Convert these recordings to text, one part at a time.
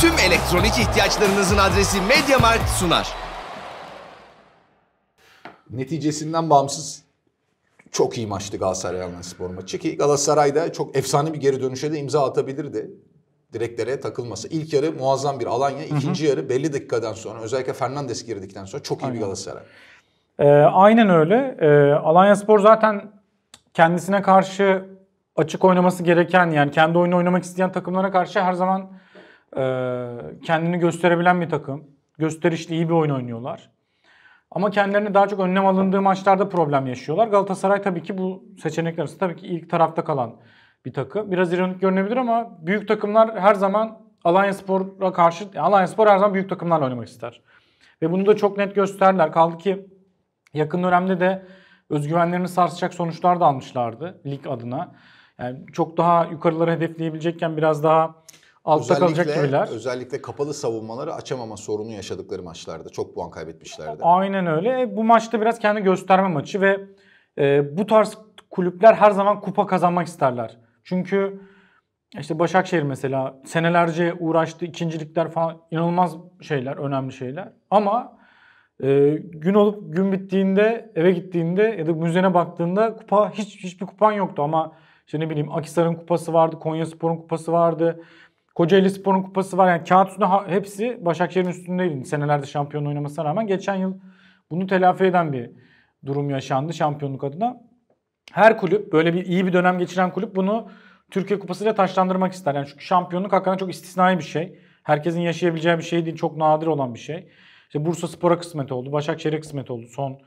tüm elektronik ihtiyaçlarınızın adresi MediaMarkt sunar. Neticesinden bağımsız çok iyi maçtı Galatasaray Anlaşspor maçı ki Galatasaray da çok efsane bir geri dönüşe de imza atabilirdi. Direklere takılması. İlk yarı muazzam bir Alanya, ikinci hı hı. yarı belli dakikadan sonra özellikle Fernandes girdikten sonra çok iyi aynen. bir Galatasaray. Ee, aynen öyle. Ee, Alanya Spor zaten kendisine karşı açık oynaması gereken yani kendi oyunu oynamak isteyen takımlara karşı her zaman ee, kendini gösterebilen bir takım. Gösterişli iyi bir oyun oynuyorlar. Ama kendilerine daha çok önlem alındığı maçlarda problem yaşıyorlar. Galatasaray tabii ki bu seçenekler arasında tabii ki ilk tarafta kalan bir takım. Biraz ironik görünebilir ama büyük takımlar her zaman Alanya Spor'a karşı, Alanya Spor her zaman büyük takımlarla oynamak ister. Ve bunu da çok net gösterdiler. Kaldı ki yakın dönemde de özgüvenlerini sarsacak sonuçlar da almışlardı lig adına. Yani çok daha yukarılara hedefleyebilecekken biraz daha Altta özellikle, kalacak gibiler. Özellikle kapalı savunmaları açamama sorunu yaşadıkları maçlarda. Çok puan kaybetmişlerdi. Aynen öyle. E, bu maçta biraz kendi gösterme maçı ve e, bu tarz kulüpler her zaman kupa kazanmak isterler. Çünkü işte Başakşehir mesela senelerce uğraştı. ikincilikler falan inanılmaz şeyler, önemli şeyler. Ama e, gün olup gün bittiğinde, eve gittiğinde ya da müzene baktığında kupa hiç hiçbir kupan yoktu ama işte ne bileyim Akisar'ın kupası vardı, Konyaspor'un kupası vardı. Kocaeli Spor'un kupası var. Yani kağıt üstünde hepsi Başakşehir'in üstündeydi. Senelerde şampiyon oynamasına rağmen geçen yıl bunu telafi eden bir durum yaşandı şampiyonluk adına. Her kulüp böyle bir iyi bir dönem geçiren kulüp bunu Türkiye Kupası ile taşlandırmak ister. Yani çünkü şampiyonluk hakikaten çok istisnai bir şey. Herkesin yaşayabileceği bir şey değil. Çok nadir olan bir şey. İşte Bursa Spor'a kısmet oldu. Başakşehir'e kısmet oldu son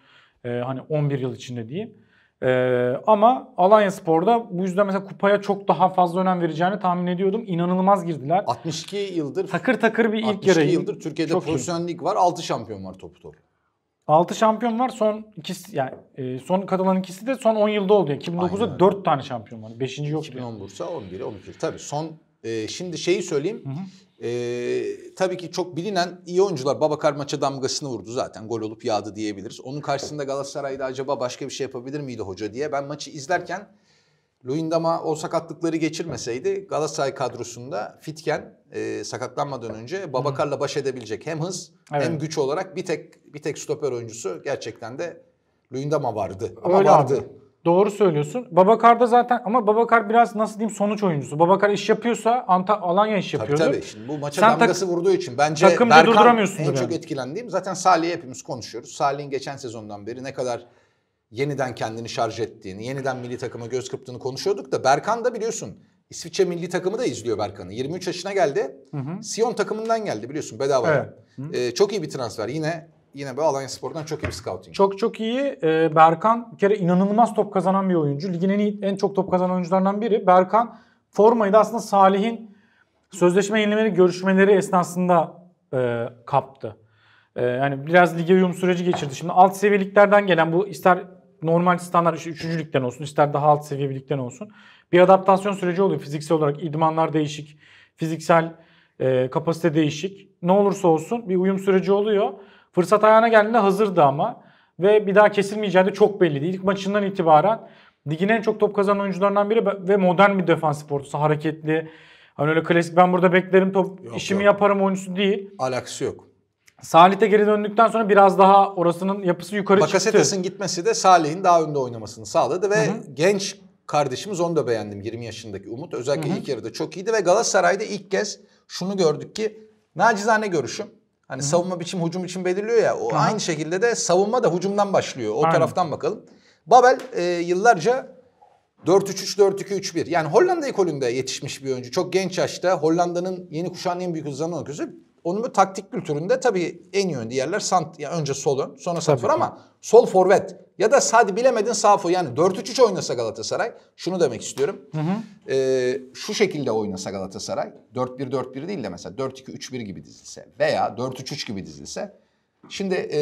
e, hani 11 yıl içinde diyeyim. Ee, ama Alanya Spor'da bu yüzden mesela kupaya çok daha fazla önem vereceğini tahmin ediyordum. İnanılmaz girdiler. 62 yıldır takır takır bir ilk yarı. 62 yıldır Türkiye'de çok lig var. 6 şampiyon var topu topu. 6 şampiyon var. Son ikisi yani e, son katılan ikisi de son 10 yılda oldu. Yani 2009'da 4 tane şampiyon var. 5. yok. 2010 yani. Bursa, 11, 12. Tabii son e, şimdi şeyi söyleyeyim. Hı hı. Ee, tabii ki çok bilinen iyi oyuncular Babakar maça damgasını vurdu zaten. Gol olup yağdı diyebiliriz. Onun karşısında Galatasaray'da acaba başka bir şey yapabilir miydi hoca diye. Ben maçı izlerken Luyendama o sakatlıkları geçirmeseydi Galatasaray kadrosunda fitken e, sakatlanmadan önce Babakar'la baş edebilecek hem hız evet. hem güç olarak bir tek bir tek stoper oyuncusu gerçekten de Luyendama vardı. Ama Öyle vardı. Abi. Doğru söylüyorsun. Babakar da zaten ama Babakar biraz nasıl diyeyim sonuç oyuncusu. Babakar iş yapıyorsa Anta Alanya iş yapıyor. Tabii tabii. Şimdi bu maça Sen damgası tak, vurduğu için bence takımda Berkan durduramıyorsun en yani. çok etkilendiğim zaten Salih'i hepimiz konuşuyoruz. Salih'in geçen sezondan beri ne kadar yeniden kendini şarj ettiğini, yeniden milli takıma göz kırptığını konuşuyorduk da Berkan da biliyorsun İsviçre milli takımı da izliyor Berkan'ı. 23 yaşına geldi. Hı hı. Sion takımından geldi biliyorsun bedava. Evet. Ee, çok iyi bir transfer. Yine yine bu Alanya Spor'dan çok iyi bir scouting. Çok çok iyi. Ee, Berkan bir kere inanılmaz top kazanan bir oyuncu. Ligin en, iyi, en çok top kazanan oyuncularından biri. Berkan formayı da aslında Salih'in sözleşme yenilemeleri görüşmeleri esnasında e, kaptı. E, yani biraz lige uyum süreci geçirdi. Şimdi alt seviyeliklerden gelen bu ister normal standart 3. Üç, ligden olsun ister daha alt seviye ligden olsun. Bir adaptasyon süreci oluyor fiziksel olarak. idmanlar değişik, fiziksel e, kapasite değişik. Ne olursa olsun bir uyum süreci oluyor. Fırsat ayağına geldiğinde hazırdı ama. Ve bir daha kesilmeyeceği de çok belliydi. İlk maçından itibaren ligin en çok top kazanan oyuncularından biri ve modern bir defans sporcusu. Hareketli. Hani öyle klasik ben burada beklerim top yok, işimi yok. yaparım oyuncusu değil. Alakası yok. Salih de geri döndükten sonra biraz daha orasının yapısı yukarı Bakasetas'ın çıktı. Bakasetas'ın gitmesi de Salih'in daha önde oynamasını sağladı ve Hı-hı. genç kardeşimiz onu da beğendim 20 yaşındaki Umut. Özellikle Hı-hı. ilk yarıda çok iyiydi ve Galatasaray'da ilk kez şunu gördük ki nacizane görüşüm Hani Hı-hı. savunma biçim hücum için belirliyor ya. O Aha. aynı şekilde de savunma da hücumdan başlıyor. O Aynen. taraftan bakalım. Babel e, yıllarca 4-3-3-4-2-3-1. Yani Hollanda ekolünde yetişmiş bir oyuncu. Çok genç yaşta Hollanda'nın yeni kuşağın en büyük hızlanan oyuncusu. Onun bu taktik kültüründe tabii en iyi yönde yerler sant, yani önce solun, sonra santrafor ama sol forvet. Ya da hadi bilemedin Safo yani 4-3-3 oynasa Galatasaray. Şunu demek istiyorum. Hı hı. E, şu şekilde oynasa Galatasaray. 4-1-4-1 değil de mesela 4-2-3-1 gibi dizilse veya 4-3-3 gibi dizilse. Şimdi e,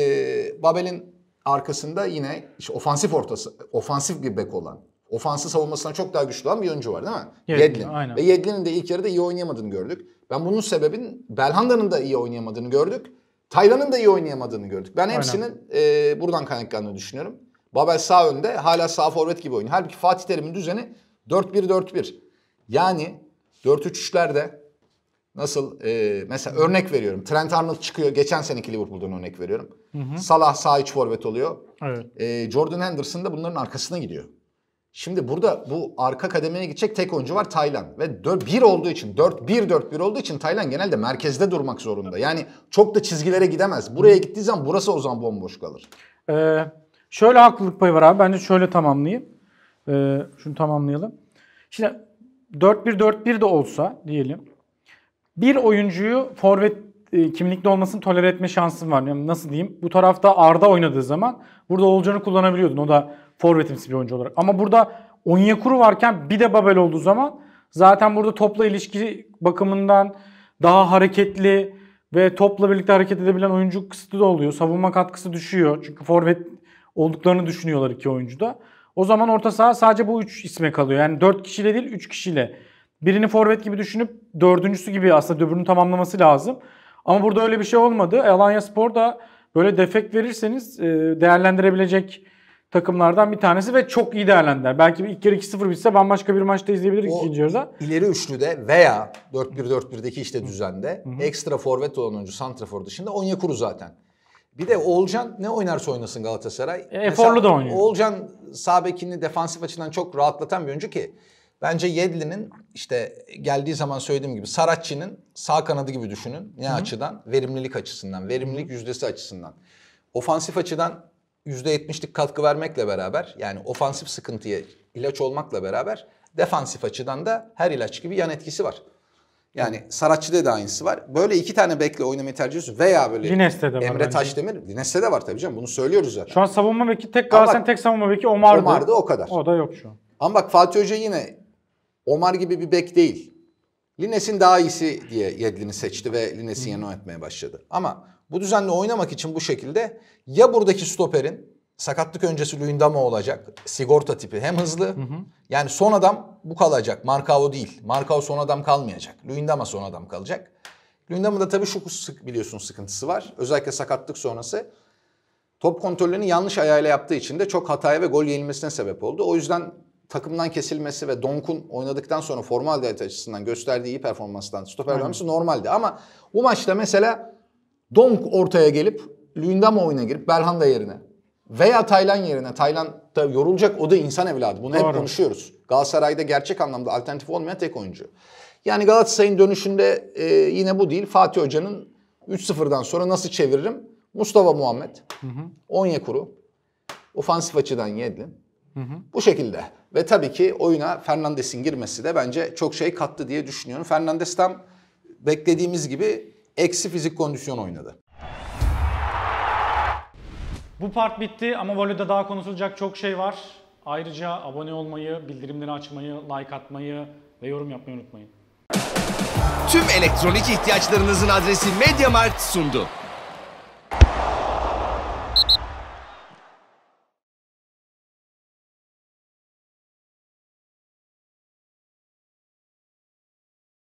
Babel'in arkasında yine işte ofansif ortası, ofansif bir bek olan, ofansı savunmasına çok daha güçlü olan bir oyuncu var değil mi? Yedlin. Yedlin. Aynen. Ve Yedlin'in de ilk yarıda iyi oynayamadığını gördük. Ben bunun sebebin Belhanda'nın da iyi oynayamadığını gördük. Taylan'ın da iyi oynayamadığını gördük. Ben hepsinin e, buradan kaynaklandığını düşünüyorum. Babel sağ önde hala sağ forvet gibi oynuyor. Halbuki Fatih Terim'in düzeni 4-1-4-1. Yani 4-3-3'lerde nasıl e, mesela örnek veriyorum. Trent Arnold çıkıyor. Geçen seneki Liverpool'dan örnek veriyorum. Hı hı. Salah sağ iç forvet oluyor. Evet. E, Jordan Henderson da bunların arkasına gidiyor. Şimdi burada bu arka kademeye gidecek tek oyuncu var Taylan. Ve 1 olduğu için 4-1-4-1 olduğu için Taylan genelde merkezde durmak zorunda. Yani çok da çizgilere gidemez. Buraya gittiği zaman burası o zaman bomboş kalır. Ee, Şöyle haklılık payı var abi. Bence şöyle tamamlayayım. Ee, şunu tamamlayalım. Şimdi 4-1-4-1 de olsa diyelim. Bir oyuncuyu forvet e, kimlikli olmasını tolere etme şansın var. Yani nasıl diyeyim? Bu tarafta Arda oynadığı zaman burada Olcan'ı kullanabiliyordun. O da forvetimsi bir oyuncu olarak. Ama burada Onyekuru varken bir de Babel olduğu zaman zaten burada topla ilişki bakımından daha hareketli ve topla birlikte hareket edebilen oyuncu kısıtlı da oluyor. Savunma katkısı düşüyor. Çünkü forvet olduklarını düşünüyorlar iki oyuncuda. O zaman orta saha sadece bu 3 isme kalıyor. Yani 4 kişiyle değil 3 kişiyle. Birini forvet gibi düşünüp dördüncüsü gibi aslında döbürünü tamamlaması lazım. Ama burada öyle bir şey olmadı. E, Alanya Spor da böyle defekt verirseniz e, değerlendirebilecek takımlardan bir tanesi ve çok iyi değerlendiler. Belki ilk yarı 2-0 bitse bambaşka bir maçta izleyebiliriz o ikinci yarıda. İleri üçlüde veya 4-1-4-1'deki işte düzende Hı-hı. ekstra forvet olan oyuncu Santrafor dışında Onyekuru zaten. Bir de Olcan ne oynarsa oynasın Galatasaray. E, eforlu da oynuyor. Olcan Sabek'ini defansif açıdan çok rahatlatan bir oyuncu ki bence Yedlin'in işte geldiği zaman söylediğim gibi Saracchi'nin sağ kanadı gibi düşünün. Ne Hı-hı. açıdan? Verimlilik açısından, verimlilik yüzdesi açısından. Ofansif açıdan %70'lik katkı vermekle beraber yani ofansif sıkıntıya ilaç olmakla beraber defansif açıdan da her ilaç gibi yan etkisi var. Yani Saratçı'da da aynısı var. Böyle iki tane bekle oynamayı tercih ediyorsun. Veya böyle Lines'te de var Emre bence. Taşdemir. Lines'te de var tabii canım. Bunu söylüyoruz zaten. Şu an savunma beki tek Galatasaray'ın tek savunma beki Omar'dı. Omar'dı o kadar. O da yok şu an. Ama bak Fatih Hoca yine Omar gibi bir bek değil. Lines'in daha iyisi diye Yedlin'i seçti ve Lines'in yanına oynatmaya başladı. Ama bu düzenle oynamak için bu şekilde ya buradaki stoperin sakatlık öncesi Luyendama olacak. Sigorta tipi hem hızlı. Hı hı. Yani son adam bu kalacak. Markao değil. Markao son adam kalmayacak. Luyendama son adam kalacak. da tabii şu sık biliyorsun sıkıntısı var. Özellikle sakatlık sonrası. Top kontrolünü yanlış ayağıyla yaptığı için de çok hataya ve gol yenilmesine sebep oldu. O yüzden takımdan kesilmesi ve Donk'un oynadıktan sonra forma adalet açısından gösterdiği iyi performanstan stoper vermesi normaldi. Ama bu maçta mesela Donk ortaya gelip Luyendama oyuna girip Belhanda yerine veya Taylan yerine. Taylan tabii yorulacak o da insan evladı. Bunu Doğru. hep konuşuyoruz. Galatasaray'da gerçek anlamda alternatif olmayan tek oyuncu. Yani Galatasaray'ın dönüşünde e, yine bu değil. Fatih Hoca'nın 3-0'dan sonra nasıl çeviririm? Mustafa Muhammed, hı hı. Onyekuru, ofansif açıdan Yedlin. Bu şekilde. Ve tabii ki oyuna Fernandes'in girmesi de bence çok şey kattı diye düşünüyorum. Fernandes tam beklediğimiz gibi eksi fizik kondisyon oynadı. Bu part bitti ama voleyde daha konuşulacak çok şey var. Ayrıca abone olmayı, bildirimleri açmayı, like atmayı ve yorum yapmayı unutmayın. Tüm elektronik ihtiyaçlarınızın adresi MediaMarkt sundu.